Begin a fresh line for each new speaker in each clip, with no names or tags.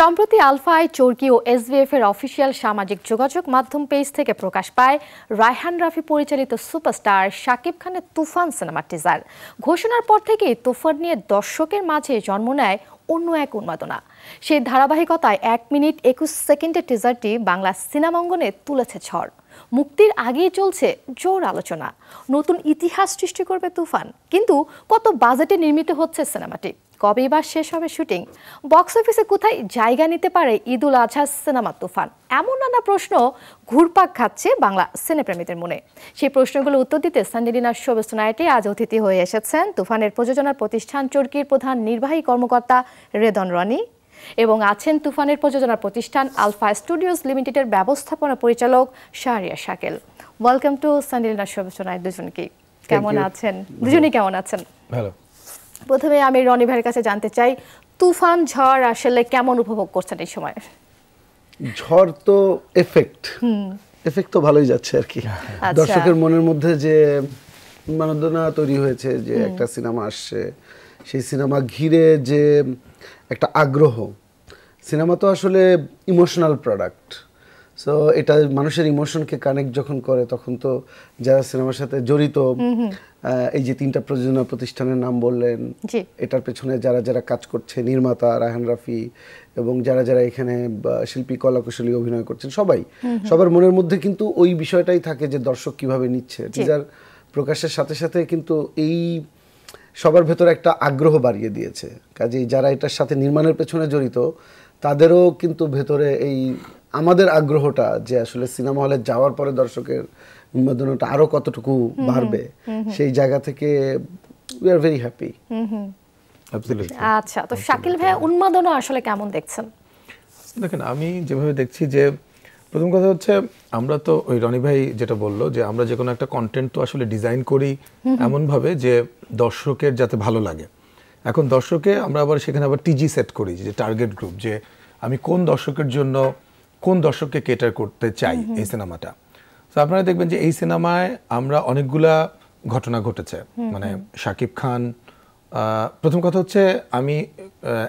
সম্প্রতি আলফাই চর্কি ও এসবিএফ এর অফিসিয়াল সামাজিক যোগাযোগ মাধ্যম পেজ থেকে প্রকাশ পায় রায়হান রাফি পরিচালিত সুপারস্টার শাকিব খানের তুফান সিনেমার টিজার ঘোষণার পর থেকেই তুফান নিয়ে দর্শকের মাঝে জন্ম নেয় অন্য এক উন্মাদনা সেই ধারাবাহিকতায় এক মিনিট একুশ সেকেন্ডের টিজারটি বাংলা সিনেমা অঙ্গনে তুলেছে ঝড় মুক্তির আগেই চলছে জোর আলোচনা নতুন ইতিহাস সৃষ্টি করবে তুফান কিন্তু কত বাজেটে নির্মিত হচ্ছে সিনেমাটি কবে বা শেষ হবে শুটিং বক্স অফিসে কোথায় জায়গা নিতে পারে ঈদুল আজহা সিনেমা তুফান এমন নানা প্রশ্ন ঘুরপাক খাচ্ছে বাংলা সিনেপ্রেমীদের মনে সেই প্রশ্নগুলো উত্তর দিতে সান্ডেলিনার শোভস নাইটে আজ অতিথি হয়ে এসেছেন তুফানের প্রযোজনার প্রতিষ্ঠান চর্কির প্রধান নির্বাহী কর্মকর্তা রেদন রনি এবং আছেন তুফানের প্রযোজনা প্রতিষ্ঠান আলফা স্টুডিওস লিমিটেডের ব্যবস্থাপনা পরিচালক শাহরিয়া শাকেল ওয়েলকাম টু সান্ডেলিনার শোভস নাইট দুজনকে কেমন আছেন দুজনেই কেমন আছেন ভালো প্রথমে আমি রনি ভাইয়ের কাছে জানতে চাই তুফান ঝড় আসলে কেমন উপভোগ করছেন এই সময়
ঝড় তো এফেক্ট এফেক্ট তো ভালোই যাচ্ছে আর কি আচ্ছা। দর্শকের মনের মধ্যে যে মানদনা তৈরি হয়েছে যে একটা সিনেমা আসছে সেই সিনেমা ঘিরে যে একটা আগ্রহ সিনেমা তো আসলে ইমোশনাল প্রোডাক্ট সো এটা মানুষের ইমোশনকে কানেক্ট যখন করে তখন তো যারা সিনেমার সাথে জড়িত এই যে তিনটা প্রযোজনা প্রতিষ্ঠানের নাম বললেন এটার পেছনে যারা যারা কাজ করছে নির্মাতা রাহান রাফি এবং যারা যারা এখানে শিল্পী কলাকুশলী অভিনয় করছেন সবাই সবার মনের মধ্যে কিন্তু ওই বিষয়টাই থাকে যে দর্শক কিভাবে নিচ্ছে টিজার প্রকাশের সাথে সাথে কিন্তু এই সবার ভেতরে একটা আগ্রহ বাড়িয়ে দিয়েছে কাজে যারা এটার সাথে নির্মাণের পেছনে জড়িত তাদেরও কিন্তু ভেতরে এই আমাদের আগ্রহটা যে আসলে সিনেমা হলে যাওয়ার পরে দর্শকের উন্মাদনাটা আরো কতটুকু বাড়বে সেই জায়গা থেকে উই আর ভেরি হ্যাপি
আচ্ছা তো শাকিল ভাই উন্মাদনা আসলে কেমন দেখছেন
দেখেন আমি যেভাবে দেখছি যে প্রথম কথা হচ্ছে আমরা তো ওই রনি ভাই যেটা বললো যে আমরা যে কোনো একটা কন্টেন্ট তো আসলে ডিজাইন করি এমনভাবে যে দর্শকের যাতে ভালো লাগে এখন দর্শকে আমরা আবার সেখানে আবার টিজি সেট করি যে টার্গেট গ্রুপ যে আমি কোন দর্শকের জন্য কোন দর্শককে কেটার করতে চাই এই সিনেমাটা তো আপনারা দেখবেন যে এই সিনেমায় আমরা অনেকগুলা ঘটনা ঘটেছে মানে শাকিব খান প্রথম কথা হচ্ছে আমি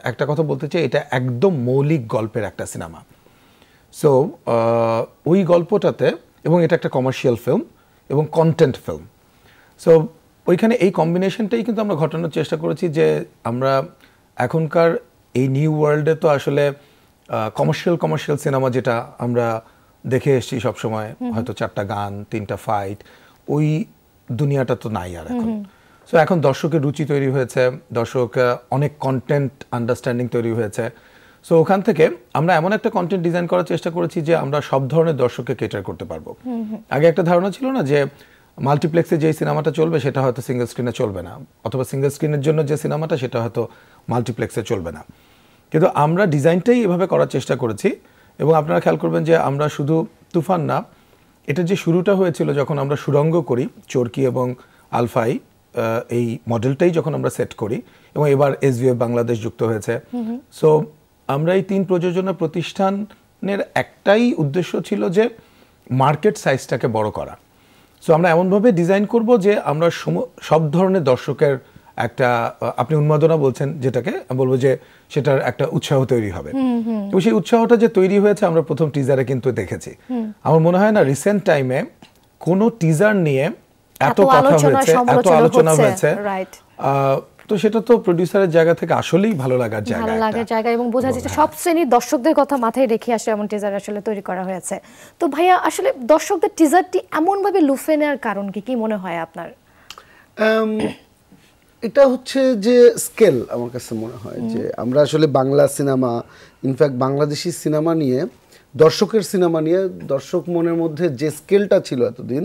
একটা কথা বলতে চাই এটা একদম মৌলিক গল্পের একটা সিনেমা সো ওই গল্পটাতে এবং এটা একটা কমার্শিয়াল ফিল্ম এবং কন্টেন্ট ফিল্ম সো ওইখানে এই কম্বিনেশনটাই কিন্তু আমরা ঘটানোর চেষ্টা করেছি যে আমরা এখনকার এই নিউ ওয়ার্ল্ডে তো আসলে কমার্শিয়াল কমার্শিয়াল সিনেমা যেটা আমরা দেখে এসেছি সবসময় হয়তো চারটা গান তিনটা ফাইট ওই দুনিয়াটা তো নাই আর এখন সো এখন দর্শকের রুচি তৈরি হয়েছে দর্শক অনেক কন্টেন্ট আন্ডারস্ট্যান্ডিং তৈরি হয়েছে সো ওখান থেকে আমরা এমন একটা কন্টেন্ট ডিজাইন করার চেষ্টা করেছি যে আমরা সব ধরনের দর্শককে কেটার করতে পারবো আগে একটা ধারণা ছিল না যে মাল্টিপ্লেক্সে যে সিনেমাটা চলবে সেটা হয়তো সিঙ্গেল স্ক্রিনে চলবে না অথবা সিঙ্গেল স্ক্রিনের জন্য যে সিনেমাটা সেটা হয়তো মাল্টিপ্লেক্সে চলবে না কিন্তু আমরা ডিজাইনটাই এভাবে করার চেষ্টা করেছি এবং আপনারা খেয়াল করবেন যে আমরা শুধু তুফান না এটা যে শুরুটা হয়েছিল যখন আমরা সুরঙ্গ করি চরকি এবং আলফাই এই মডেলটাই যখন আমরা সেট করি এবং এবার এস বাংলাদেশ যুক্ত হয়েছে সো আমরা এই তিন প্রযোজনা প্রতিষ্ঠানের একটাই উদ্দেশ্য ছিল যে মার্কেট সাইজটাকে বড় করা সো আমরা এমনভাবে ডিজাইন করব যে আমরা সব ধরনের দর্শকের একটা আপনি উন্মাদনা বলছেন যেটাকে বলবো যে সেটার একটা উৎসাহ তৈরি হবে তো সেই উৎসাহটা যে তৈরি হয়েছে আমরা প্রথম টিজারে কিন্তু দেখেছি আমার মনে হয় না রিসেন্ট টাইমে কোনো টিজার নিয়ে এত কথা হয়েছে এত আলোচনা হয়েছে তো সেটা তো প্রোডিউসারের জায়গা থেকে আসলেই ভালো লাগার জায়গা ভালো
লাগার জায়গা এবং বোঝা যাচ্ছে সব শ্রেণীর দর্শকদের কথা মাথায় রেখে আসে এমন টিজার আসলে তৈরি করা হয়েছে তো ভাইয়া আসলে দর্শকদের টিজারটি এমন ভাবে লুফে নেওয়ার কারণ কি কি মনে হয় আপনার
এটা হচ্ছে যে স্কেল আমার কাছে মনে হয় যে আমরা আসলে Bangla cinema in fact Bangladeshi cinema নিয়ে দর্শকের সিনেমা নিয়ে দর্শক মনের মধ্যে যে স্কেলটা ছিল এতদিন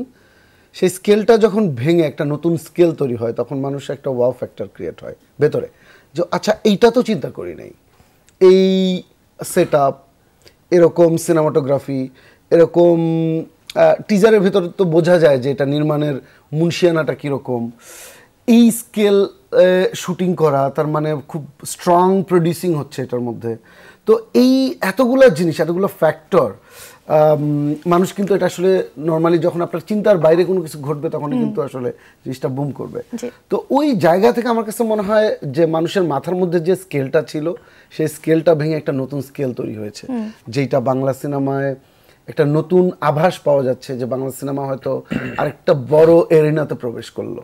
সেই স্কেলটা যখন ভেঙে একটা নতুন স্কেল তৈরি হয় তখন মানুষ একটা ওয়াও ফ্যাক্টর ক্রিয়েট হয় ভেতরে যে আচ্ছা এইটা তো চিন্তা করি নাই এই সেট আপ এরকম সিনেমাটোগ্রাফি এরকম টিজারের ভেতরে তো বোঝা যায় যে এটা নির্মাণের মুন্সিয়ানাটা কীরকম এই স্কেল শুটিং করা তার মানে খুব স্ট্রং প্রডিউসিং হচ্ছে এটার মধ্যে তো এই এতগুলো জিনিস এতগুলো ফ্যাক্টর মানুষ কিন্তু এটা আসলে নর্মালি যখন আপনার চিন্তার বাইরে কোনো কিছু ঘটবে তখন কিন্তু আসলে জিনিসটা বুম করবে তো ওই জায়গা থেকে আমার কাছে মনে হয় যে মানুষের মাথার মধ্যে যে স্কেলটা ছিল সেই স্কেলটা ভেঙে একটা নতুন স্কেল তৈরি হয়েছে যেটা বাংলা সিনেমায় একটা নতুন আভাস পাওয়া যাচ্ছে যে বাংলা সিনেমা হয়তো আরেকটা বড় এরিনাতে প্রবেশ করলো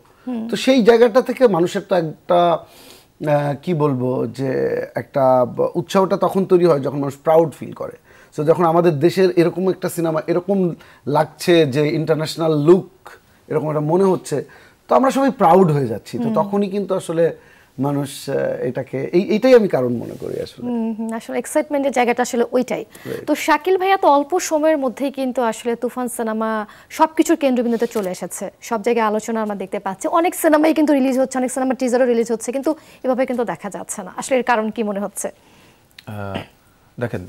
তো সেই জায়গাটা থেকে মানুষের তো একটা কি বলবো যে একটা উৎসাহটা তখন তৈরি হয় যখন মানুষ প্রাউড ফিল করে সো যখন আমাদের দেশের এরকম একটা সিনেমা এরকম লাগছে যে ইন্টারন্যাশনাল লুক এরকম একটা মনে হচ্ছে তো আমরা সবাই প্রাউড হয়ে যাচ্ছি তো তখনই কিন্তু আসলে মানুষ এটাকে এই এইটাই আমি কারণ মনে করি আসলে
আসলে এক্সাইটমেন্টের জায়গাটা আসলে ওইটাই তো শাকিল ভাইয়া তো অল্প সময়ের মধ্যেই কিন্তু আসলে তুফান সিনেমা সবকিছুর কেন্দ্রবিন্দুতে চলে এসেছে সব জায়গায় আলোচনা আমরা দেখতে পাচ্ছি অনেক সিনেমাই কিন্তু রিলিজ হচ্ছে অনেক সিনেমা টিজারও রিলিজ হচ্ছে কিন্তু এভাবে কিন্তু দেখা যাচ্ছে না আসলে এর কারণ কি মনে হচ্ছে
দেখেন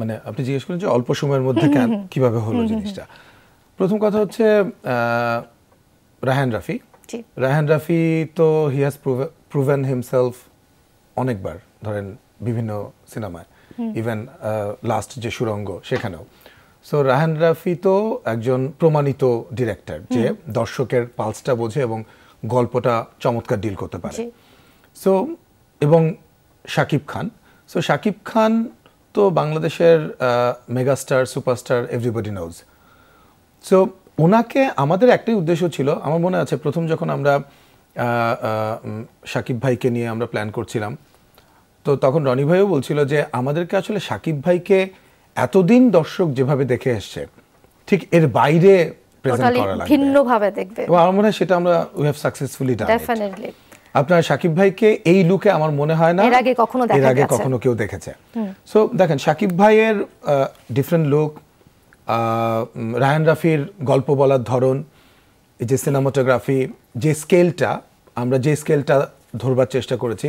মানে আপনি জিজ্ঞেস করলেন যে অল্প সময়ের মধ্যে কিভাবে হলো জিনিসটা প্রথম কথা হচ্ছে রাহান রাফি রাহান রাফি তো হি হ্যাজ প্রুভেন হিমসেলফ অনেকবার ধরেন বিভিন্ন সিনেমায় ইভেন লাস্ট যে সুরঙ্গ সেখানেও সো রাহান রাফি তো একজন প্রমাণিত ডিরেক্টর যে দর্শকের পালসটা বোঝে এবং গল্পটা চমৎকার ডিল করতে পারে সো এবং শাকিব খান সো শাকিব খান তো বাংলাদেশের megastar superstar everybody knows so ওনাকে আমাদের একটাই উদ্দেশ্য ছিল আমার মনে আছে প্রথম যখন আমরা সাকিব ভাইকে নিয়ে আমরা প্ল্যান করছিলাম তো তখন রনি ভাইও বলছিল যে আমাদেরকে আসলে সাকিব ভাইকে এতদিন দর্শক যেভাবে দেখে এসছে ঠিক এর বাইরে আপনার সাকিব ভাইকে এই লুকে আমার মনে হয় না এর আগে
কখনো এর আগে কখনো
কেউ দেখেছে সো দেখেন সাকিব ভাইয়ের ডিফারেন্ট লুক রায়ান রাফির গল্প বলার ধরন যে সিনেমাটোগ্রাফি যে স্কেলটা আমরা যে স্কেলটা ধরবার চেষ্টা করেছি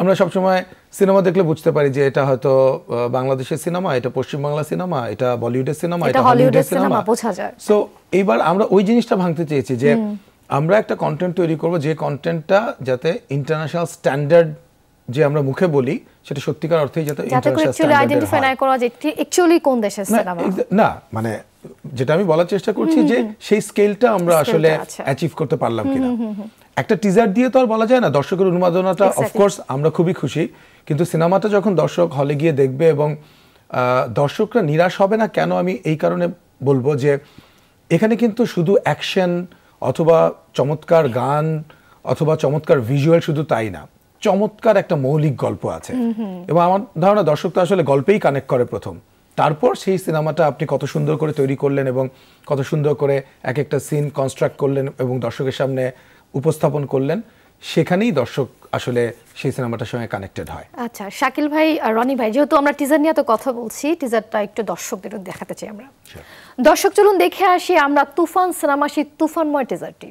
আমরা সবসময় সিনেমা দেখলে বুঝতে পারি যে এটা হয়তো বাংলাদেশের সিনেমা এটা পশ্চিমবাংলা সিনেমা এটা বলিউডের সিনেমা এটা হলিউডের সিনেমা বোঝা যায় সো এইবার আমরা ওই জিনিসটা ভাঙতে চেয়েছি যে আমরা একটা কন্টেন্ট তৈরি করব যে কন্টেন্টটা যাতে ইন্টারন্যাশনাল স্ট্যান্ডার্ড যে আমরা মুখে বলি সেটা সত্যিকার অর্থেই যাতে ইন্টারন্যাশনাল স্ট্যান্ডার্ড আইডেন্টিফাই
অ্যাকচুয়ালি কোন দেশের সিনেমা
না মানে যেটা আমি বলার চেষ্টা করছি যে সেই স্কেলটা আমরা আসলে অ্যাচিভ করতে পারলাম কিনা একটা টিজার দিয়ে তো আর বলা যায় না দর্শকের অনুমোদনাটা অফকোর্স আমরা খুবই খুশি কিন্তু সিনেমাটা যখন দর্শক হলে গিয়ে দেখবে এবং দর্শকরা নিরাশ হবে না কেন আমি এই কারণে বলবো যে এখানে কিন্তু শুধু অ্যাকশন অথবা চমৎকার গান অথবা চমৎকার ভিজুয়াল শুধু তাই না চমৎকার একটা মৌলিক গল্প আছে এবং আমার ধারণা দর্শক তো আসলে গল্পেই কানেক্ট করে প্রথম তারপর সেই সিনেমাটা আপনি কত সুন্দর করে তৈরি করলেন এবং কত সুন্দর করে এক একটা সিন কনস্ট্রাক্ট করলেন এবং দর্শকের সামনে উপস্থাপন করলেন সেখানেই দর্শক আসলে সেই সিনেমাটার সঙ্গে কানেক্টেড হয়
আচ্ছা শাকিল ভাই আর রনি ভাই যেহেতু আমরা টিজার নিয়ে তো কথা বলছি টিজারটা একটু দর্শকদের দেখাতে চাই আমরা দর্শক চলুন দেখে আসি আমরা তুফান সিনেমা সেই তুফানময় টিজারটি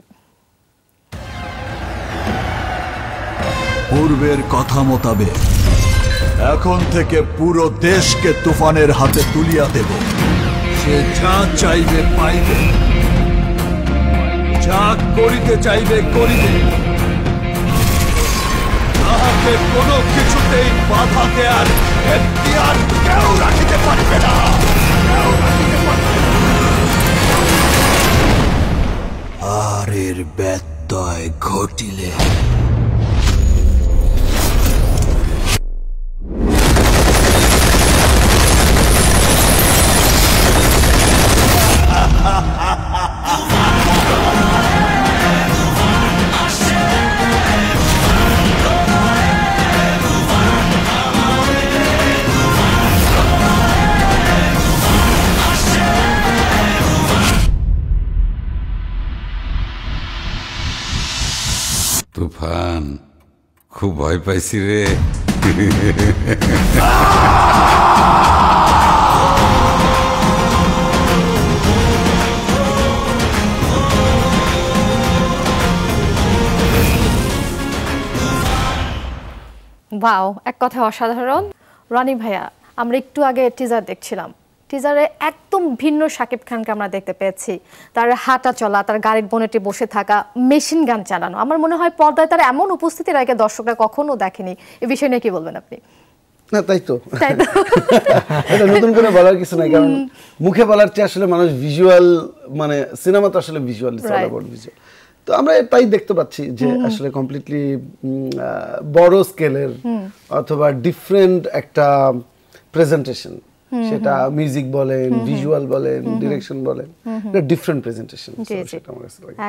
পূর্বের কথা মোতাবেক এখন
থেকে পুরো দেশকে তুফানের হাতে তুলিয়া দেব সে যা চাইবে পাইবে যা করিতে চাইবে করিবে তাহাকে কোনো কিছুতেই বাধা একটি আর কেউ রাখিতে পারবে না আর এর ব্যত্যয় ঘটিলে ভয় পাইছি রে বাও
এক কথা অসাধারণ রানী ভাইয়া আমরা একটু আগে টিজার দেখছিলাম টিজারে একদম ভিন্ন সাকিব খানকে আমরা দেখতে পেয়েছি তার হাঁটা চলা তার গাড়ির বনেটে বসে থাকা মেশিন গান চালানো আমার মনে হয় পর্দায় তার এমন উপস্থিতির আগে দর্শকরা কখনো দেখেনি এ বিষয় নিয়ে কি বলবেন আপনি
নতুন করে বলার কিছু নাই কারণ মুখে বলার চেয়ে আসলে মানুষ ভিজুয়াল মানে সিনেমা তো আসলে ভিজুয়াল ভিজুয়াল তো আমরা তাই দেখতে পাচ্ছি যে আসলে কমপ্লিটলি বড় স্কেলের অথবা ডিফারেন্ট একটা প্রেজেন্টেশন সেটা মিউজিক বলেন ভিজুয়াল বলেন ডিরেকশন বলেন এটা ডিফারেন্ট প্রেজেন্টেশন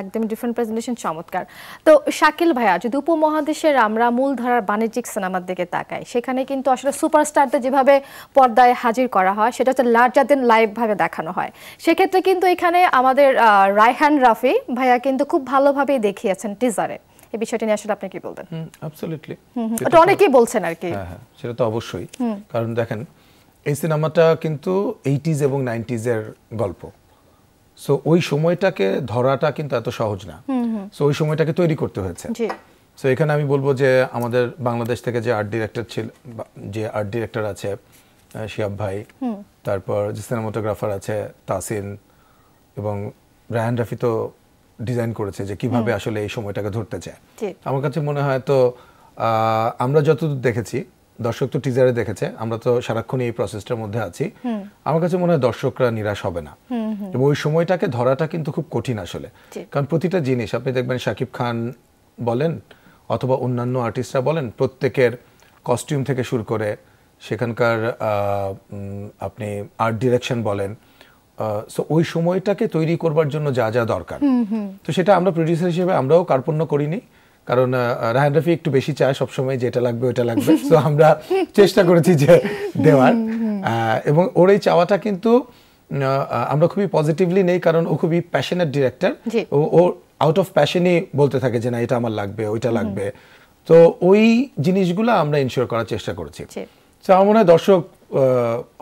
একদম ডিফারেন্ট প্রেজেন্টেশন চমৎকার তো শাকিল ভাইয়া যদি উপমহাদেশের আমরা মূল ধারার বাণিজ্যিক সিনেমার দিকে তাকাই সেখানে কিন্তু আসলে সুপারস্টারদের যেভাবে পর্দায় হাজির করা হয় সেটা হচ্ছে লার্জার দেন লাইভ ভাবে দেখানো হয় সেক্ষেত্রে কিন্তু এখানে আমাদের রায়হান রাফি ভাইয়া কিন্তু খুব ভালোভাবেই দেখিয়েছেন টিজারে এই বিষয়টি নিয়ে আসলে আপনি কি বলবেন
হুম অ্যাবসলিউটলি এটা অনেকেই
বলছেন আর কি হ্যাঁ, হ্যাঁ
সেটা তো অবশ্যই কারণ দেখেন এই সিনেমাটা কিন্তু এইটিজ এবং নাইনটিজের গল্প সো ওই সময়টাকে ধরাটা কিন্তু এত সহজ না সো ওই সময়টাকে তৈরি করতে হয়েছে সো এখানে আমি বলবো যে আমাদের বাংলাদেশ থেকে যে আর্ট ডিরেক্টর ছিল যে আর্ট ডিরেক্টর আছে শিয়াব ভাই তারপর যে সিনেমাটোগ্রাফার আছে তাসিন এবং রায়হান রাফি তো ডিজাইন করেছে যে কিভাবে আসলে এই সময়টাকে ধরতে চায় আমার কাছে মনে হয় তো আমরা যতদূর দেখেছি দর্শক তো টিজারে দেখেছে আমরা তো সারাক্ষণ এই প্রসেসটার মধ্যে আছি আমার কাছে মনে হয় দর্শকরা নিরাশ হবে না এবং ওই সময়টাকে ধরাটা কিন্তু খুব কঠিন আসলে কারণ প্রতিটা জিনিস আপনি দেখবেন শাকিব খান বলেন অথবা অন্যান্য আর্টিস্টরা বলেন প্রত্যেকের কস্টিউম থেকে শুরু করে সেখানকার আপনি আর্ট ডিরেকশন বলেন সো ওই সময়টাকে তৈরি করবার জন্য যা যা দরকার তো সেটা আমরা প্রডিউসার হিসেবে আমরাও কার্পণ্য করিনি কারণ রায়হান রফি একটু বেশি চায় সবসময় যেটা লাগবে ওটা লাগবে তো আমরা চেষ্টা করেছি যে দেওয়ার এবং ওর এই চাওয়াটা কিন্তু আমরা খুবই পজিটিভলি নেই কারণ ও খুবই প্যাশনেট ডিরেক্টর ও ও আউট অফ প্যাশনই বলতে থাকে যে না এটা আমার লাগবে ওইটা লাগবে তো ওই জিনিসগুলো আমরা ইনশিওর করার চেষ্টা করেছি তো আমার মনে হয় দর্শক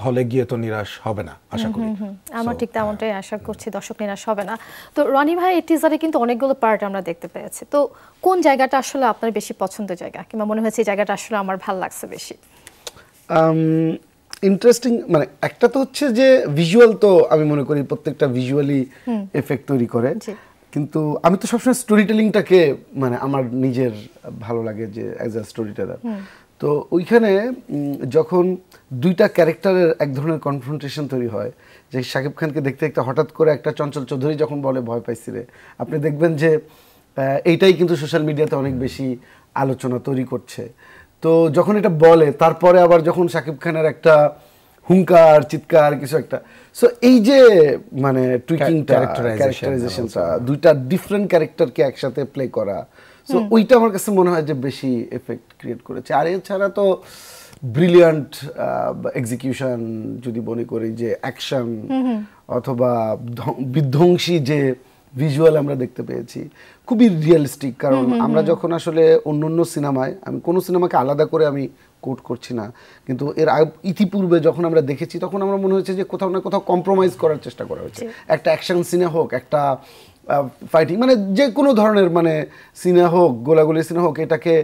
হলে গিয়ে তো নিরাশ হবে না
আশা করি আমার ঠিক তেমনটাই হ্যাঁ। আশা করছি দর্শক নিরাশ হবে না তো রনি ভাই এই টিজারে কিন্তু অনেকগুলো পার্ট আমরা দেখতে পেয়েছি তো কোন জায়গাটা আসলে আপনার বেশি পছন্দের জায়গা কিংবা মনে হয়েছে এই জায়গাটা আসলে আমার ভালো লাগছে বেশি
ইন্টারেস্টিং মানে একটা তো হচ্ছে যে ভিজুয়াল তো আমি মনে করি প্রত্যেকটা ভিজুয়ালি এফেক্ট তৈরি করে কিন্তু আমি তো সবসময় স্টোরি টেলিংটাকে মানে আমার নিজের ভালো লাগে যে অ্যাজ আ স্টোরি টেলার তো ওইখানে যখন দুইটা ক্যারেক্টারের এক ধরনের কনফ্রন্টেশন তৈরি হয় যে শাকিব খানকে দেখতে দেখতে হঠাৎ করে একটা চঞ্চল চৌধুরী যখন বলে ভয় পাইছি রে আপনি দেখবেন যে এইটাই কিন্তু সোশ্যাল মিডিয়াতে অনেক বেশি আলোচনা তৈরি করছে তো যখন এটা বলে তারপরে আবার যখন শাকিব খানের একটা হুঙ্কার চিৎকার কিছু একটা সো এই যে মানে টুইকিংটা ক্যারেক্টারাইজেশনটা দুইটা ডিফারেন্ট ক্যারেক্টারকে একসাথে প্লে করা সো ওইটা আমার কাছে মনে হয় যে বেশি এফেক্ট ক্রিয়েট করেছে আর এছাড়া তো ব্রিলিয়ান্ট এক্সিকিউশন যদি মনে করি যে অ্যাকশন অথবা বিধ্বংসী যে ভিজুয়াল আমরা দেখতে পেয়েছি খুবই রিয়েলিস্টিক কারণ আমরা যখন আসলে অন্য অন্য সিনেমায় আমি কোনো সিনেমাকে আলাদা করে আমি কোট করছি না কিন্তু এর ইতিপূর্বে যখন আমরা দেখেছি তখন আমরা মনে হয়েছে যে কোথাও না কোথাও কম্প্রোমাইজ করার চেষ্টা করা হয়েছে একটা অ্যাকশন সিনে হোক একটা ফাইটিং মানে যে কোনো ধরনের মানে সিনেমা হোক গোলাগুলি সিনেমা হোক এটাকে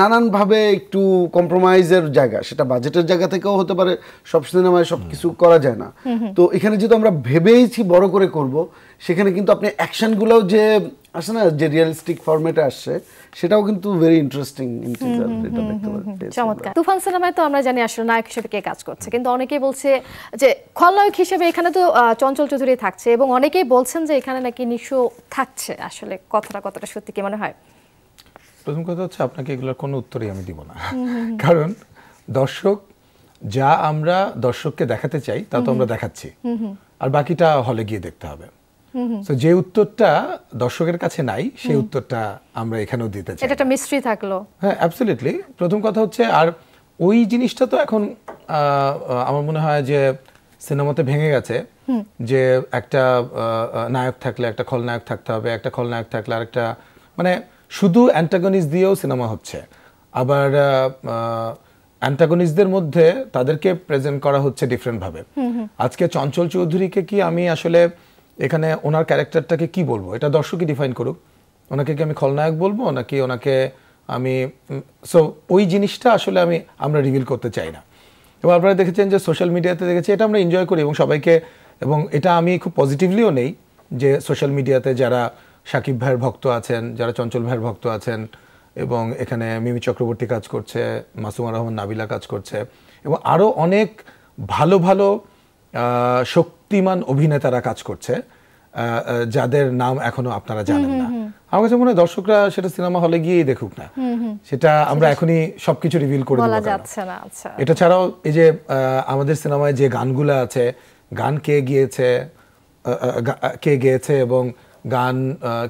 নানানভাবে একটু কম্প্রোমাইজের জায়গা সেটা বাজেটের জায়গা থেকেও হতে পারে সব সিনেমায় সব কিছু করা যায় না তো এখানে যেহেতু আমরা ভেবেইছি বড় করে করব সেখানে কিন্তু আপনি অ্যাকশনগুলোও যে আসে না যে রিয়েলিস্টিক ফরম্যাটে আসছে সেটাও কিন্তু ভেরি ইন্টারেস্টিং
চমৎকার তুফান সিনেমায় তো আমরা জানি আসলে নায়ক হিসেবে কে কাজ করছে কিন্তু অনেকেই বলছে যে খলনায়ক হিসেবে এখানে তো চঞ্চল চৌধুরী থাকছে এবং অনেকেই বলছেন যে এখানে নাকি নিশো থাকছে আসলে কথাটা কতটা সত্যি কি মনে হয়
প্রথম কথা হচ্ছে আপনাকে এগুলোর কোনো উত্তরই আমি দিব না কারণ দর্শক যা আমরা দর্শককে দেখাতে চাই তা তো আমরা দেখাচ্ছি আর বাকিটা হলে গিয়ে দেখতে হবে যে উত্তরটা দর্শকের কাছে নাই সেই উত্তরটা আমরা এখানেও দিতে চাই
এটা মিস্ট্রি থাকলো
হ্যাঁ প্রথম কথা হচ্ছে আর ওই জিনিসটা তো এখন আমার মনে হয় যে সিনেমাতে ভেঙে গেছে যে একটা নায়ক থাকলে একটা খলনায়ক থাকতে হবে একটা খলনায়ক থাকলে আর একটা মানে শুধু অ্যান্টাগনিস দিয়েও সিনেমা হচ্ছে আবার অ্যান্টাগনিসদের মধ্যে তাদেরকে প্রেজেন্ট করা হচ্ছে ডিফারেন্টভাবে আজকে চঞ্চল চৌধুরীকে কি আমি আসলে এখানে ওনার ক্যারেক্টারটাকে কি বলবো এটা দর্শকই ডিফাইন করুক ওনাকে কি আমি খলনায়ক বলবো নাকি ওনাকে আমি সো ওই জিনিসটা আসলে আমি আমরা রিভিল করতে চাই না এবং আপনারা দেখেছেন যে সোশ্যাল মিডিয়াতে দেখেছি এটা আমরা এনজয় করি এবং সবাইকে এবং এটা আমি খুব পজিটিভলিও নেই যে সোশ্যাল মিডিয়াতে যারা সাকিব ভাইয়ের ভক্ত আছেন যারা চঞ্চল ভাইয়ের ভক্ত আছেন এবং এখানে মিমি চক্রবর্তী কাজ করছে মাসুমা রহমান নাবিলা কাজ করছে এবং আরও অনেক ভালো ভালো শক্তি শক্তিমান অভিনেতারা কাজ করছে যাদের নাম এখনো আপনারা জানেন না আমার কাছে মনে হয় দর্শকরা সেটা সিনেমা হলে গিয়েই দেখুক না সেটা আমরা এখনই সবকিছু রিভিল করে দেবো
আচ্ছা।
এটা ছাড়াও এই যে আমাদের সিনেমায় যে গানগুলো আছে গান কে গিয়েছে কে গেয়েছে এবং গান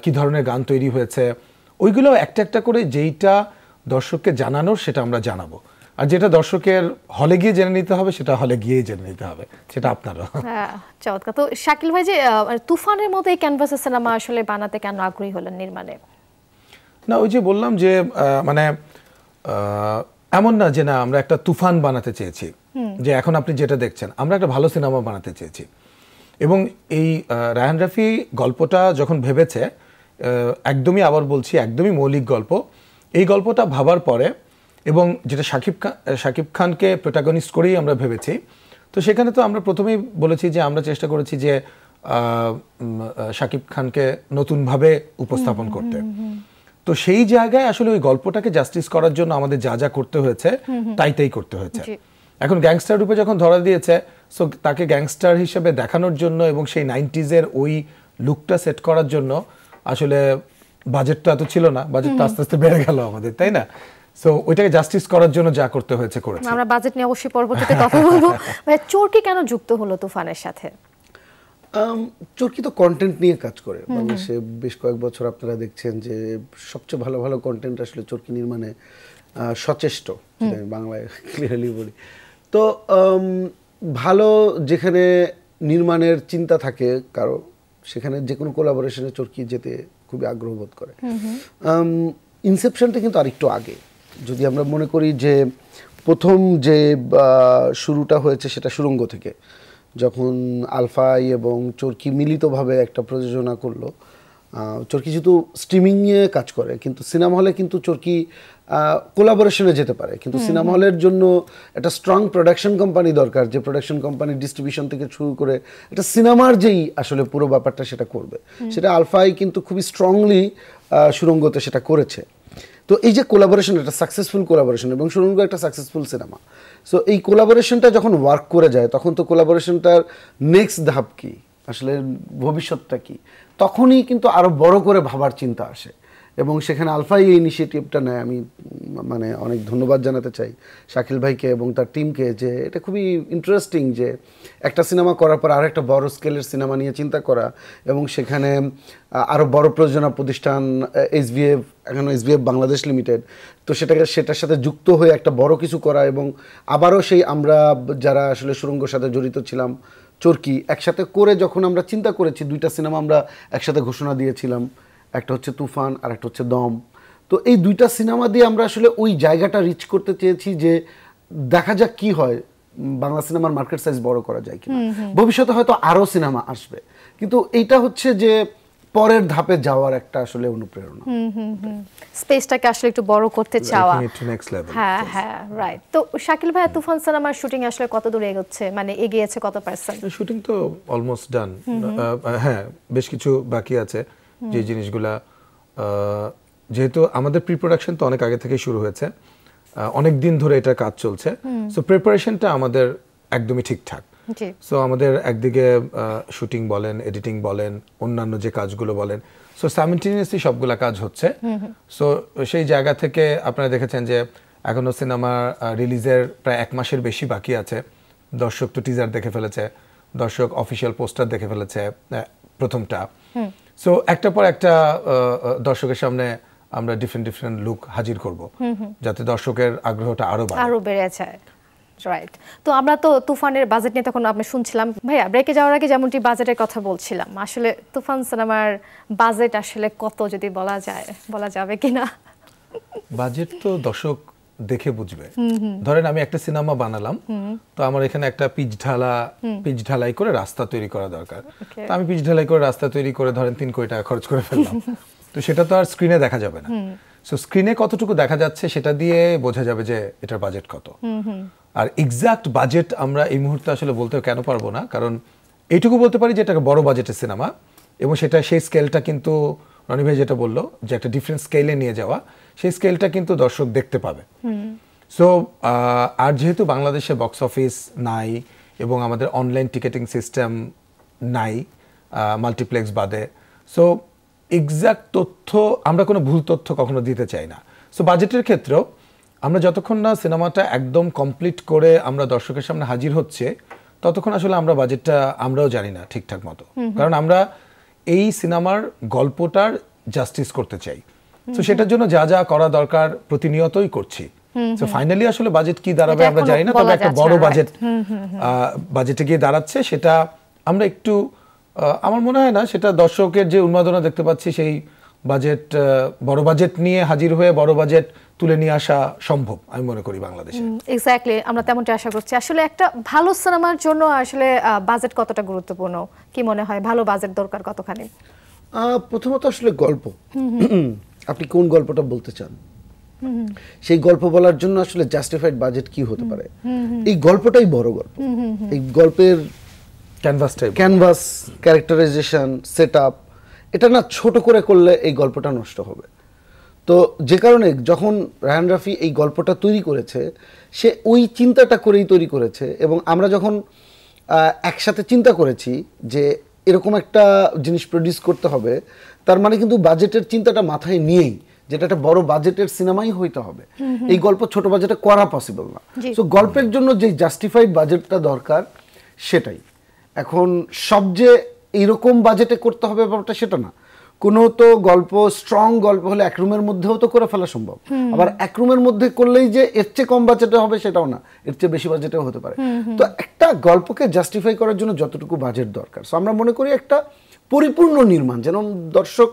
কি ধরনের গান তৈরি হয়েছে ওইগুলো একটা একটা করে যেইটা দর্শককে জানানোর সেটা আমরা জানাবো আর যেটা দর্শকের হলে গিয়ে জেনে নিতে হবে সেটা হলে গিয়ে জেনে নিতে হবে সেটা আপনারও
হ্যাঁ, চমৎকার তো শাকিল ভাই যে মানে তুফানের মতো এই ক্যানভাসে সিনেমা আসলে বানাতে কেন আগ্রহী হলেন নির্মাণে
না ওই যে বললাম যে মানে এমন না যে না আমরা একটা তুফান বানাতে চেয়েছি যে এখন আপনি যেটা দেখছেন আমরা একটা ভালো সিনেমা বানাতে চেয়েছি এবং এই রায়ান রাফি গল্পটা যখন ভেবেছে একদমই আবার বলছি একদমই মৌলিক গল্প এই গল্পটা ভাবার পরে এবং যেটা শাকিব খান শাকিব খানকে প্রোটাগনিস্ট করেই আমরা ভেবেছি তো সেখানে তো আমরা প্রথমেই বলেছি যে আমরা চেষ্টা করেছি যে শাকিব খানকে নতুনভাবে উপস্থাপন করতে তো সেই জায়গায় আসলে ওই গল্পটাকে জাস্টিস করার জন্য আমাদের যা যা করতে হয়েছে তাই তাই করতে হয়েছে এখন গ্যাংস্টার রূপে যখন ধরা দিয়েছে সো তাকে গ্যাংস্টার হিসেবে দেখানোর জন্য এবং সেই নাইনটিজের ওই লুকটা সেট করার জন্য আসলে বাজেটটা এত ছিল না বাজেটটা আস্তে আস্তে বেড়ে গেল আমাদের তাই না সো ওইটাকে জাস্টিস করার জন্য যা করতে হয়েছে করেছে
আমরা বাজেট নিয়ে অবশ্যই পরবর্তীতে কথা বলবো ভাই মানে চোরকি কেন যুক্ত হলো তুফানের সাথে
চোরকি তো কন্টেন্ট নিয়ে কাজ করে বাংলাদেশে বেশ কয়েক বছর আপনারা দেখছেন যে সবচেয়ে ভালো ভালো কন্টেন্ট আসলে চোরকি নির্মাণে সচেষ্ট বাংলায় ক্লিয়ারলি বলি তো ভালো যেখানে নির্মাণের চিন্তা থাকে কারো সেখানে যে কোনো কোলাবোরেশনে চোরকি যেতে খুবই আগ্রহ বোধ করে ইনসেপশনটা কিন্তু আরেকটু আগে যদি আমরা মনে করি যে প্রথম যে শুরুটা হয়েছে সেটা সুরঙ্গ থেকে যখন আলফাই এবং চরকি মিলিতভাবে একটা প্রযোজনা করলো চরকি যেহেতু স্ট্রিমিংয়ে কাজ করে কিন্তু সিনেমা হলে কিন্তু চরকি কোলাবোরেশনে যেতে পারে কিন্তু সিনেমা হলের জন্য একটা স্ট্রং প্রোডাকশন কোম্পানি দরকার যে প্রোডাকশন কোম্পানি ডিস্ট্রিবিউশন থেকে শুরু করে একটা সিনেমার যেই আসলে পুরো ব্যাপারটা সেটা করবে সেটা আলফাই কিন্তু খুবই স্ট্রংলি সুরঙ্গতে সেটা করেছে তো এই যে কোলাবোরেশন একটা সাকসেসফুল কোলাবোরেশন এবং সুরঙ্গ একটা সাকসেসফুল সিনেমা সো এই কোলাবোরেশনটা যখন ওয়ার্ক করে যায় তখন তো কোলাবোরেশনটার নেক্সট ধাপ কি আসলে ভবিষ্যৎটা কি তখনই কিন্তু আরও বড় করে ভাবার চিন্তা আসে এবং সেখানে আলফাই এই ইনিশিয়েটিভটা নেয় আমি মানে অনেক ধন্যবাদ জানাতে চাই শাকিল ভাইকে এবং তার টিমকে যে এটা খুবই ইন্টারেস্টিং যে একটা সিনেমা করার পর আর একটা বড় স্কেলের সিনেমা নিয়ে চিন্তা করা এবং সেখানে আরও বড় প্রযোজনা প্রতিষ্ঠান এসবিএফ এখন এসবিএফ বাংলাদেশ লিমিটেড তো সেটাকে সেটার সাথে যুক্ত হয়ে একটা বড় কিছু করা এবং আবারও সেই আমরা যারা আসলে সুরঙ্গর সাথে জড়িত ছিলাম চরকি একসাথে করে যখন আমরা চিন্তা করেছি দুইটা সিনেমা আমরা একসাথে ঘোষণা দিয়েছিলাম একটা হচ্ছে তুফান আর একটা হচ্ছে দম তো এই দুইটা সিনেমা দিয়ে আমরা আসলে ওই জায়গাটা রিচ করতে চেয়েছি যে দেখা যাক কি হয় বাংলা সিনেমার মার্কেট সাইজ বড় করা যায় কিনা ভবিষ্যতে হয়তো আরও সিনেমা আসবে কিন্তু এইটা হচ্ছে যে পরের ধাপে যাওয়ার একটা আসলে অনুপ্রেরণা
স্পেসটাকে আসলে একটু বড় করতে চাওয়া হ্যাঁ হ্যাঁ রাইট তো শাকিল ভাই তুফান সিনেমার শুটিং আসলে কত দূরে এগোচ্ছে মানে এগিয়েছে কত পার্সেন্ট শুটিং তো
অলমোস্ট ডান হ্যাঁ বেশ কিছু বাকি আছে যে জিনিসগুলা যেহেতু আমাদের প্রি প্রোডাকশন তো অনেক আগে থেকে শুরু হয়েছে অনেক দিন ধরে এটা কাজ চলছে সো প্রিপারেশনটা আমাদের একদমই ঠিকঠাক সো আমাদের একদিকে শুটিং বলেন এডিটিং বলেন অন্যান্য যে কাজগুলো বলেন সো সাইমেন্টেনিয়াসলি সবগুলা কাজ হচ্ছে সো সেই জায়গা থেকে আপনারা দেখেছেন যে এখনও সিনেমা রিলিজের প্রায় এক মাসের বেশি বাকি আছে দর্শক তো টিজার দেখে ফেলেছে দর্শক অফিসিয়াল পোস্টার দেখে ফেলেছে প্রথমটা সো একটা পর একটা দর্শকের সামনে আমরা ডিফারেন্ট ডিফারেন্ট লুক হাজির করব যাতে দর্শকের আগ্রহটা আরো বাড়ে
আরো বেড়ে যায় রাইট তো আমরা তো তুফানের বাজেট নিয়ে তখন আপনি শুনছিলাম ভাইয়া ব্রেকে যাওয়ার আগে যেমনটি বাজেটের কথা বলছিলাম আসলে তুফান সিনেমার বাজেট আসলে কত যদি বলা যায় বলা যাবে কিনা
বাজেট তো দর্শক দেখে বুঝবে ধরেন আমি একটা সিনেমা বানালাম তো আমার এখানে একটা পিচ ঢালা পিচ ঢালাই করে রাস্তা তৈরি করা দরকার তো আমি পিচ ঢালাই করে রাস্তা তৈরি করে ধরেন তিন কোটি টাকা খরচ করে ফেললাম তো সেটা তো আর স্ক্রিনে দেখা যাবে না সো স্ক্রিনে কতটুকু দেখা যাচ্ছে সেটা দিয়ে বোঝা যাবে যে এটার বাজেট কত আর এক্সাক্ট বাজেট আমরা এই মুহূর্তে আসলে বলতে কেন পারবো না কারণ এইটুকু বলতে পারি যে এটা বড় বাজেটের সিনেমা এবং সেটা সেই স্কেলটা কিন্তু রনি ভাই যেটা বললো যে একটা ডিফারেন্ট স্কেলে নিয়ে যাওয়া সেই স্কেলটা কিন্তু দর্শক দেখতে পাবে সো আর যেহেতু বাংলাদেশে বক্স অফিস নাই এবং আমাদের অনলাইন টিকেটিং সিস্টেম নাই মাল্টিপ্লেক্স বাদে সো এক্স্যাক্ট তথ্য আমরা কোনো ভুল তথ্য কখনো দিতে চাই না সো বাজেটের ক্ষেত্রেও আমরা যতক্ষণ না সিনেমাটা একদম কমপ্লিট করে আমরা দর্শকের সামনে হাজির হচ্ছে ততক্ষণ আসলে আমরা বাজেটটা আমরাও জানি না ঠিকঠাক মতো কারণ আমরা এই সিনেমার গল্পটার জাস্টিস করতে চাই তো সেটার জন্য যা যা করা দরকার প্রতিনিয়তই করছি তো ফাইনালি আসলে বাজেট কি দাঁড়াবে আমরা জানি না তবে একটা বড় বাজেট বাজেটে গিয়ে দাঁড়াচ্ছে সেটা আমরা একটু আমার মনে হয় না সেটা দর্শকের যে উন্মাদনা দেখতে পাচ্ছি সেই বাজেট বড় বাজেট নিয়ে হাজির হয়ে বড় বাজেট তুলে নিয়ে আসা সম্ভব আমি মনে করি বাংলাদেশে
এক্স্যাক্টলি আমরা তেমনটা আশা করছি আসলে একটা ভালো সিনেমার জন্য আসলে বাজেট কতটা গুরুত্বপূর্ণ কি মনে হয় ভালো বাজেট দরকার কতখানি
প্রথমত আসলে গল্প আপনি কোন গল্পটা বলতে চান সেই গল্প বলার জন্য আসলে জাস্টিফাইড বাজেট কি হতে পারে এই গল্পটাই বড় গল্প এই গল্পের canvas type canvas characterisation set up এটা না ছোট করে করলে এই গল্পটা নষ্ট হবে তো যে কারণে যখন রায়ান রাফি এই গল্পটা তৈরি করেছে সে ওই চিন্তাটা করেই তৈরি করেছে এবং আমরা যখন একসাথে চিন্তা করেছি যে এরকম একটা জিনিস প্রডিউস করতে হবে তার মানে কিন্তু বাজেটের চিন্তাটা মাথায় নিয়েই যেটা একটা বড় বাজেটের সিনেমাই হইতে হবে এই গল্প ছোট বাজেটে করা পসিবল না সো গল্পের জন্য যে জাস্টিফাইড বাজেটটা দরকার সেটাই এখন সব যে এইরকম বাজেটে করতে হবে ব্যাপারটা সেটা না কোনো তো গল্প স্ট্রং গল্প হলে এক রুমের মধ্যেও তো করে ফেলা সম্ভব আবার এক রুমের মধ্যে করলেই যে এর চেয়ে কম বাজেটে হবে সেটাও না এর চেয়ে বেশি বাজেটেও হতে পারে তো একটা গল্পকে জাস্টিফাই করার জন্য যতটুকু বাজেট দরকার সো আমরা মনে করি একটা পরিপূর্ণ নির্মাণ যেন দর্শক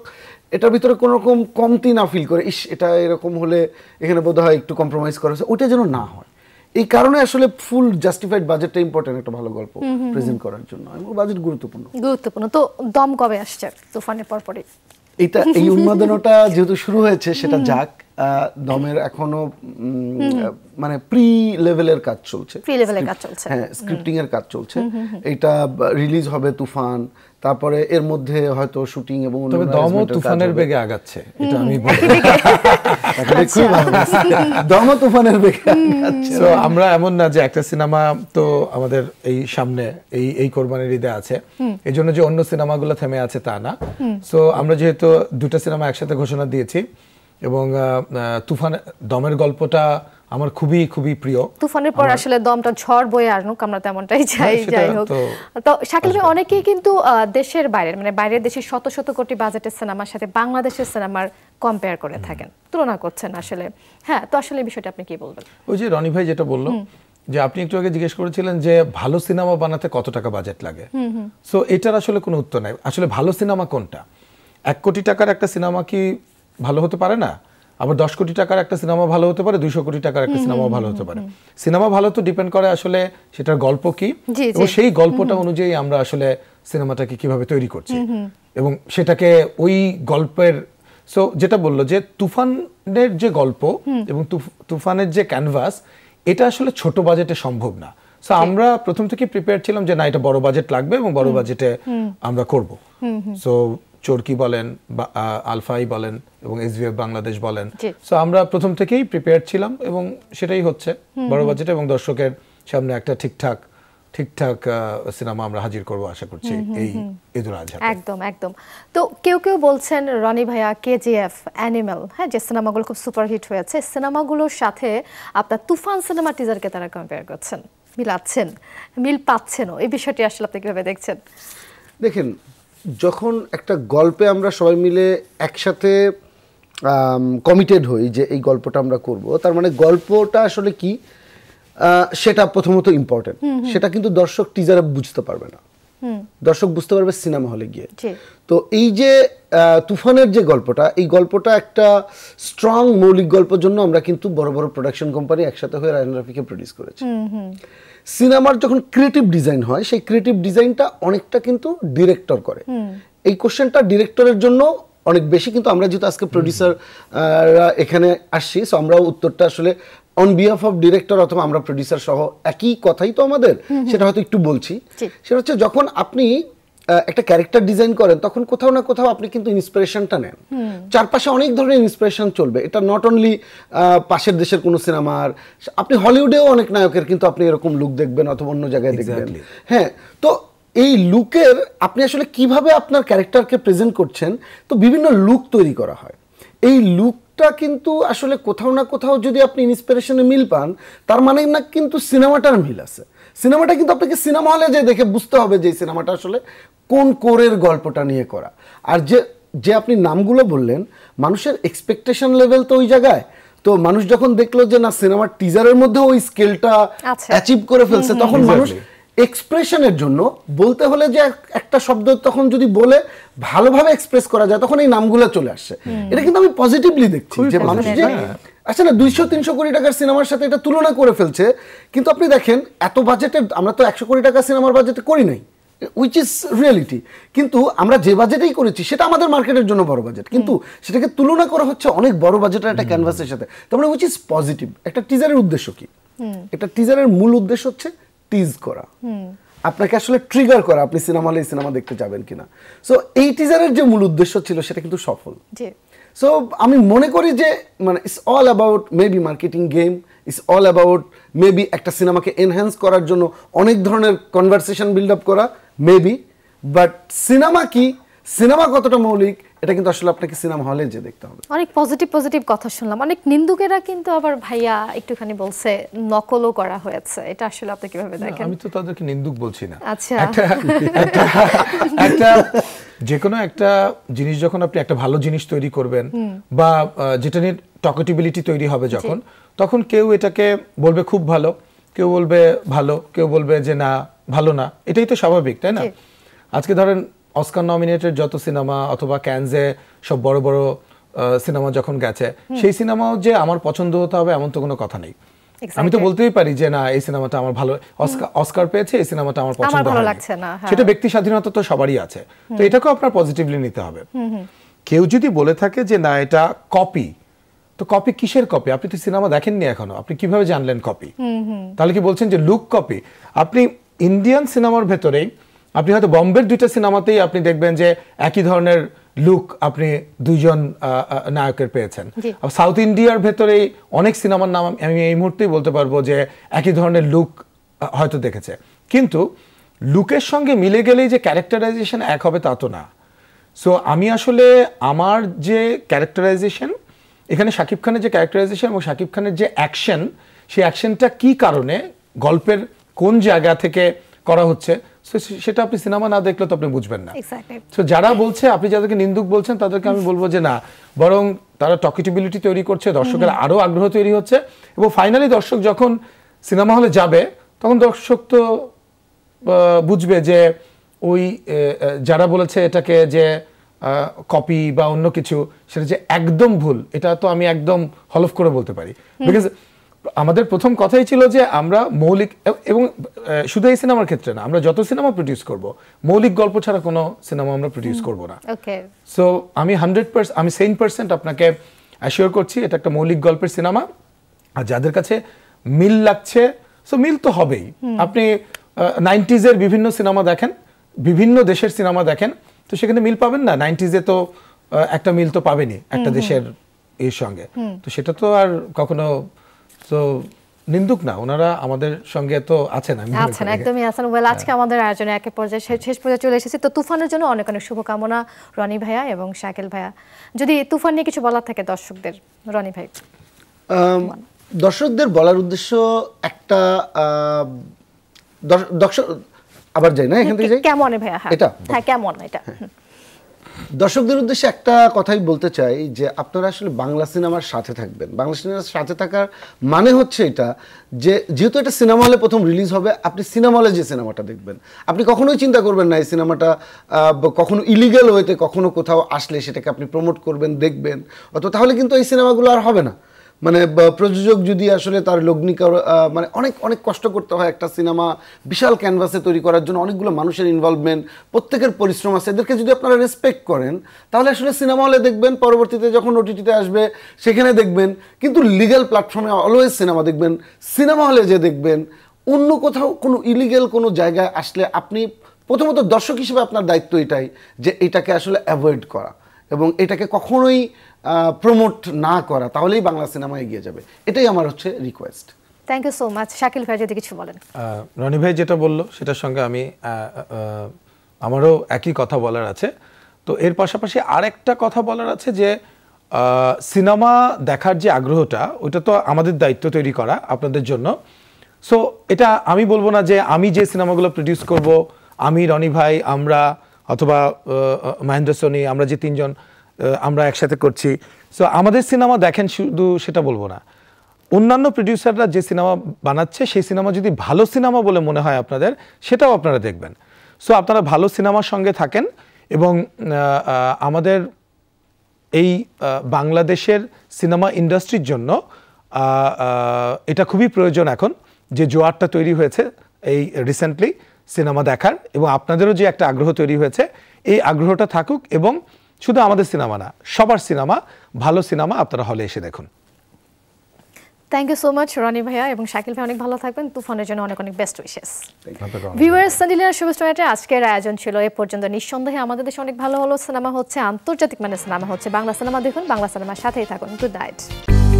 এটার ভিতরে কোনো রকম কমতি না ফিল করে ইস এটা এরকম হলে এখানে বোধ হয় একটু কম্প্রোমাইজ করা হয়েছে ওটা যেন না হয় এই কারণে আসলে ফুল জাস্টিফাইড বাজেটটা ইম্পর্টেন্ট একটা ভালো গল্প প্রেজেন্ট করার জন্য এবং বাজেট গুরুত্বপূর্ণ
গুরুত্বপূর্ণ তো দম কবে আসছে তুফানের পরপরই
এটা এই উন্মাদনাটা যেহেতু শুরু হয়েছে সেটা যাক দমের এখনো মানে প্রি লেভেলের কাজ চলছে প্রি লেভেলের হ্যাঁ, কাজ চলছে হ্যাঁ স্ক্রিপ্টিং এর কাজ চলছে এটা রিলিজ হবে তুফান তারপরে এর মধ্যে হয়তো শুটিং এবং তবে দম তুফানের বেগে আগাচ্ছে এটা আমি বলি আচ্ছা।
দম তুফানের বেগে আগাচ্ছে তো আমরা এমন না যে একটা সিনেমা তো আমাদের এই সামনে এই এই কোরবানির ঈদে আছে এই জন্য যে অন্য সিনেমাগুলো থেমে আছে তা না সো আমরা যেহেতু দুটো সিনেমা একসাথে ঘোষণা দিয়েছি এবং তুফান দমের গল্পটা আমার খুবই খুবই প্রিয়
তুফানের পর আসলে দমটা ঝড় বয়ে আনুক আমরা তেমনটাই হ্যাঁ, চাই যাই হোক তো শাকিল ভাই অনেকেই কিন্তু দেশের বাইরের মানে বাইরের দেশের শত শত কোটি বাজেটের সিনেমার সাথে বাংলাদেশের সিনেমার কম্পেয়ার করে থাকেন তুলনা করছেন আসলে হ্যাঁ তো আসলে বিষয়টা আপনি কি বলবেন
ওই যে রনি ভাই যেটা বললো যে আপনি একটু আগে জিজ্ঞেস করেছিলেন যে ভালো সিনেমা বানাতে কত টাকা বাজেট লাগে সো এটার আসলে কোনো উত্তর নাই আসলে ভালো সিনেমা কোনটা এক কোটি টাকার একটা সিনেমা কি ভালো হতে পারে না আবার দশ কোটি টাকার একটা সিনেমা ভালো হতে পারে দুইশো কোটি টাকার একটা সিনেমা ভালো হতে পারে সিনেমা ভালো তো ডিপেন্ড করে আসলে সেটার গল্প কি এবং সেই গল্পটা অনুযায়ী আমরা আসলে সিনেমাটাকে কিভাবে তৈরি করছি এবং সেটাকে ওই গল্পের সো যেটা বললো যে তুফানের যে গল্প এবং তুফানের যে ক্যানভাস এটা আসলে ছোট বাজেটে সম্ভব না সো আমরা প্রথম থেকে প্রিপেয়ার ছিলাম যে না এটা বড় বাজেট লাগবে এবং বড় বাজেটে আমরা করব সো চরকি বলেন বা আলফাই বলেন এবং এসভিএফ বাংলাদেশ বলেন সো আমরা প্রথম থেকেই প্রিপেয়ার ছিলাম এবং সেটাই হচ্ছে বড় বাজেট এবং দর্শকের সামনে একটা ঠিকঠাক ঠিকঠাক সিনেমা আমরা হাজির করব আশা করছি এই ঈদুল আজহা
একদম একদম তো কেউ কেউ বলছেন রনি ভাইয়া কেজিএফ অ্যানিমেল হ্যাঁ যে সিনেমাগুলো খুব সুপারহিট হয়েছে সিনেমাগুলোর সাথে আপনার তুফান সিনেমা টিজারকে তারা কম্পেয়ার করছেন মিলাচ্ছেন মিল পাচ্ছেনও এই বিষয়টি আসলে আপনি কিভাবে দেখছেন
দেখেন যখন একটা গল্পে আমরা সবাই মিলে একসাথে কমিটেড হই যে এই গল্পটা আমরা করব তার মানে গল্পটা আসলে কি সেটা প্রথমত ইম্পর্টেন্ট সেটা কিন্তু দর্শক টিজারে বুঝতে পারবে না দর্শক বুঝতে পারবে সিনেমা হলে গিয়ে তো এই যে তুফানের যে গল্পটা এই গল্পটা একটা স্ট্রং মৌলিক গল্পের জন্য আমরা কিন্তু বড় বড় প্রোডাকশন কোম্পানি একসাথে হয়ে রায়ন রাফিকে প্রডিউস করেছি সিনেমার যখন ক্রিয়েটিভ ডিজাইন হয় সেই ক্রিয়েটিভ ডিজাইনটা অনেকটা কিন্তু ডিরেক্টর করে এই কোশ্চেনটা ডিরেক্টরের জন্য অনেক বেশি কিন্তু আমরা যেহেতু আজকে প্রডিউসার এখানে আসছি সো আমরা উত্তরটা আসলে অন বিহাফ অফ ডিরেক্টর অথবা আমরা প্রডিউসার সহ একই কথাই তো আমাদের সেটা হয়তো একটু বলছি সেটা হচ্ছে যখন আপনি একটা ক্যারেক্টার ডিজাইন করেন তখন কোথাও না কোথাও আপনি কিন্তু ইন্সপিরেশনটা নেন চারপাশে অনেক ধরনের ইন্সপিরেশন চলবে এটা নট অনলি পাশের দেশের কোনো সিনেমার আপনি হলিউডেও অনেক নায়কের কিন্তু আপনি এরকম লুক দেখবেন অথবা অন্য জায়গায় দেখবেন হ্যাঁ তো এই লুকের আপনি আসলে কিভাবে আপনার ক্যারেক্টারকে প্রেজেন্ট করছেন তো বিভিন্ন লুক তৈরি করা হয় এই লুক কিন্তু আসলে কোথাও না কোথাও যদি আপনি ইন্সপিরেশনে মিল পান তার মানে না কিন্তু সিনেমাটার মিল আছে সিনেমাটা কিন্তু আপনাকে সিনেমা হলে যে দেখে বুঝতে হবে যে সিনেমাটা আসলে কোন কোরের গল্পটা নিয়ে করা আর যে যে আপনি নামগুলো বললেন মানুষের এক্সপেকটেশন লেভেল তো ওই জায়গায় তো মানুষ যখন দেখলো যে না সিনেমার টিজারের মধ্যে ওই স্কেলটা অ্যাচিভ আচ্ছা। করে ফেলছে তখন মানুষ এক্সপ্রেশনের জন্য বলতে হলে যে একটা শব্দ তখন যদি বলে ভালোভাবে এক্সপ্রেস করা যায় তখন এই নামগুলো চলে আসছে এটা কিন্তু আমি পজিটিভলি দেখছি যে মানুষ যে হ্যাঁ। আচ্ছা না দুইশো তিনশো কোটি টাকার সিনেমার সাথে এটা তুলনা করে ফেলছে কিন্তু আপনি দেখেন এত বাজেটে আমরা তো একশো কোটি টাকার সিনেমার বাজেটে করি নাই উইচ ইজ রিয়ালিটি কিন্তু আমরা যে বাজেটেই করেছি সেটা আমাদের মার্কেটের জন্য বড় বাজেট কিন্তু সেটাকে তুলনা করা হচ্ছে অনেক বড় বাজেটের একটা ক্যানভাসের সাথে তারপরে উইচ ইজ পজিটিভ একটা টিজারের উদ্দেশ্য কি একটা টিজারের মূল উদ্দেশ্য হচ্ছে টিজ করা আপনাকে আসলে ট্রিগার করা আপনি সিনেমা হলে সিনেমা দেখতে যাবেন কিনা সো এই টিজারের যে মূল উদ্দেশ্য ছিল সেটা কিন্তু সফল সো আমি মনে করি যে মানে it's all about maybe marketing game it's all about maybe একটা সিনেমাকে এনহ্যান্স করার জন্য অনেক ধরনের কনভারসেশন বিল্ড আপ করা মেবি বাট সিনেমা কি সিনেমা কতটা মৌলিক এটা কিন্তু আসলে আপনাকে সিনেমা হলে যে দেখতে হবে
অনেক পজিটিভ পজিটিভ কথা শুনলাম অনেক নিন্দুকেরা কিন্তু আবার ভাইয়া একটুখানি বলছে নকলও করা হয়েছে এটা আসলে আপনি কিভাবে দেখেন আমি
তো তাদেরকে নিন্দুক বলছি না আচ্ছা একটা যে কোনো একটা জিনিস যখন আপনি একটা ভালো জিনিস তৈরি করবেন বা যেটা নিয়ে টকেটিবিলিটি তৈরি হবে যখন তখন কেউ এটাকে বলবে খুব ভালো কেউ বলবে ভালো কেউ বলবে যে না ভালো না এটাই তো স্বাভাবিক তাই না আজকে ধরেন অস্কার নমিনেটেড যত সিনেমা অথবা ক্যানজে সব বড় বড় সিনেমা যখন গেছে সেই সিনেমাও যে আমার পছন্দ হতে হবে এমন তো কোনো কথা নেই আমি তো বলতেই পারি যে না এই সিনেমাটা আমার ভালো অস্কার পেয়েছে এই সিনেমাটা আমার পছন্দ লাগছে না হ্যাঁ। সেটা ব্যক্তি স্বাধীনতা তো সবারই আছে তো এটাকেও আপনার পজিটিভলি নিতে হবে কেউ যদি বলে থাকে যে না এটা কপি তো কপি কিসের কপি আপনি তো সিনেমা দেখেননি এখনো আপনি কিভাবে জানলেন কপি তাহলে কি বলছেন যে লুক কপি আপনি ইন্ডিয়ান সিনেমার ভেতরেই আপনি হয়তো বম্বের দুইটা সিনেমাতেই আপনি দেখবেন যে একই ধরনের লুক আপনি দুজন নায়কের পেয়েছেন সাউথ ইন্ডিয়ার ভেতরেই অনেক সিনেমার নাম আমি এই মুহূর্তেই বলতে পারবো যে একই ধরনের লুক হয়তো দেখেছে কিন্তু লুকের সঙ্গে মিলে গেলেই যে ক্যারেক্টারাইজেশন এক হবে তা তো না সো আমি আসলে আমার যে ক্যারেক্টারাইজেশন এখানে শাকিব খানের যে ক্যারেক্টারাইজেশন এবং শাকিব খানের যে অ্যাকশন সেই অ্যাকশনটা কি কারণে গল্পের কোন জায়গা থেকে করা হচ্ছে সেটা আপনি সিনেমা না দেখলে তো আপনি বুঝবেন না তো যারা বলছে আপনি যাদেরকে নিন্দুক বলছেন তাদেরকে আমি বলবো যে না বরং তারা টকিটিবিলিটি তৈরি করছে দর্শকের আরও আগ্রহ তৈরি হচ্ছে এবং ফাইনালি দর্শক যখন সিনেমা হলে যাবে তখন দর্শক তো বুঝবে যে ওই যারা বলেছে এটাকে যে কপি বা অন্য কিছু সেটা যে একদম ভুল এটা তো আমি একদম হলফ করে বলতে পারি বিকজ আমাদের প্রথম কথাই ছিল যে আমরা মৌলিক এবং শুধু এই সিনেমার ক্ষেত্রে না আমরা যত সিনেমা প্রডিউস করব মৌলিক গল্প ছাড়া কোনো সিনেমা আমরা প্রডিউস করব না সো আমি হান্ড্রেড পার্সেন্ট আমি সেম পার্সেন্ট আপনাকে অ্যাসিওর করছি এটা একটা মৌলিক গল্পের সিনেমা আর যাদের কাছে মিল লাগছে সো মিল তো হবেই আপনি নাইনটিজের বিভিন্ন সিনেমা দেখেন বিভিন্ন দেশের সিনেমা দেখেন তো সেখানে মিল পাবেন না নাইনটিজে তো একটা মিল তো পাবেনি একটা দেশের এর সঙ্গে তো সেটা তো আর কখনো তো নিন্দুক না ওনারা আমাদের সঙ্গে তো আছেন আমি আছেন একদমই
আছেন ওয়েল আজকে হ্যাঁ। আমাদের আয়োজনে একে পর্যায়ে শেষ পর্যায়ে চলে এসেছি তো তুফানের জন্য অনেক অনেক শুভকামনা রনি ভাইয়া এবং শাকিল ভাইয়া যদি তুফান নিয়ে কিছু বলার থাকে দর্শকদের রনি ভাই
দর্শকদের বলার উদ্দেশ্য একটা দর্শক আবার যাই না এখান থেকে যাই
কেমন ভাইয়া হ্যাঁ। এটা হ্যাঁ কেমন এটা হ্যাঁ।
দর্শকদের উদ্দেশ্যে একটা কথাই বলতে চাই যে আপনারা আসলে বাংলা সিনেমার সাথে থাকবেন বাংলা সিনেমার সাথে থাকার মানে হচ্ছে এটা যে যেহেতু এটা সিনেমা হলে প্রথম রিলিজ হবে আপনি সিনেমা হলে যে সিনেমাটা দেখবেন আপনি কখনোই চিন্তা করবেন না এই সিনেমাটা কখনো ইলিগাল হইতে কখনো কোথাও আসলে সেটাকে আপনি প্রমোট করবেন দেখবেন অত তাহলে কিন্তু এই সিনেমাগুলো আর হবে না মানে প্রযোজক যদি আসলে তার লগ্নিকা মানে অনেক অনেক কষ্ট করতে হয় একটা সিনেমা বিশাল ক্যানভাসে তৈরি করার জন্য অনেকগুলো মানুষের ইনভলভমেন্ট প্রত্যেকের পরিশ্রম আছে এদেরকে যদি আপনারা রেসপেক্ট করেন তাহলে আসলে সিনেমা হলে দেখবেন পরবর্তীতে যখন ওটিটিতে আসবে সেখানে দেখবেন কিন্তু লিগাল প্ল্যাটফর্মে অলওয়েজ সিনেমা দেখবেন সিনেমা হলে যে দেখবেন অন্য কোথাও কোনো ইলিগাল কোনো জায়গায় আসলে আপনি প্রথমত দর্শক হিসেবে আপনার দায়িত্ব এটাই যে এটাকে আসলে অ্যাভয়েড করা এবং এটাকে কখনোই প্রমোট না করা তাহলেই বাংলা সিনেমা এগিয়ে যাবে এটাই আমার হচ্ছে request
thank you so much Shakil ভাই যদি কিছু বলেন
রনি ভাই যেটা
বললো সেটার সঙ্গে আমি আমারও একই কথা বলার আছে তো এর পাশাপাশি আর একটা কথা বলার আছে যে সিনেমা দেখার যে আগ্রহটা ওইটা তো আমাদের দায়িত্ব তৈরি করা আপনাদের জন্য সো এটা আমি বলবো না যে আমি যে সিনেমাগুলো প্রডিউস করব আমি রনি ভাই আমরা অথবা মহেন্দ্র সোনি আমরা যে তিনজন আমরা একসাথে করছি সো আমাদের সিনেমা দেখেন শুধু সেটা বলবো না অন্যান্য প্রডিউসাররা যে সিনেমা বানাচ্ছে সেই সিনেমা যদি ভালো সিনেমা বলে মনে হয় আপনাদের সেটাও আপনারা দেখবেন সো আপনারা ভালো সিনেমার সঙ্গে থাকেন এবং আমাদের এই বাংলাদেশের সিনেমা ইন্ডাস্ট্রির জন্য এটা খুবই প্রয়োজন এখন যে জোয়ারটা তৈরি হয়েছে এই রিসেন্টলি সিনেমা দেখার এবং আপনাদেরও যে একটা আগ্রহ তৈরি হয়েছে এই আগ্রহটা থাকুক এবং শুধু আমাদের সিনেমা না সবার সিনেমা ভালো সিনেমা আপনারা হলে এসে দেখুন
thank you so much Roni ভাইয়া এবং শাকিল ভাই অনেক ভালো থাকবেন তুফানের জন্য অনেক অনেক বেস্ট উইশেস ভিউয়ার্স সান্ডিলার শুভেচ্ছা আজকের আয়োজন ছিল এ পর্যন্ত নিঃসন্দেহে আমাদের দেশে অনেক ভালো ভালো সিনেমা হচ্ছে আন্তর্জাতিক মানের সিনেমা হচ্ছে বাংলা সিনেমা দেখুন বাংলা সিনেমার সাথেই থাকুন গুড নাইট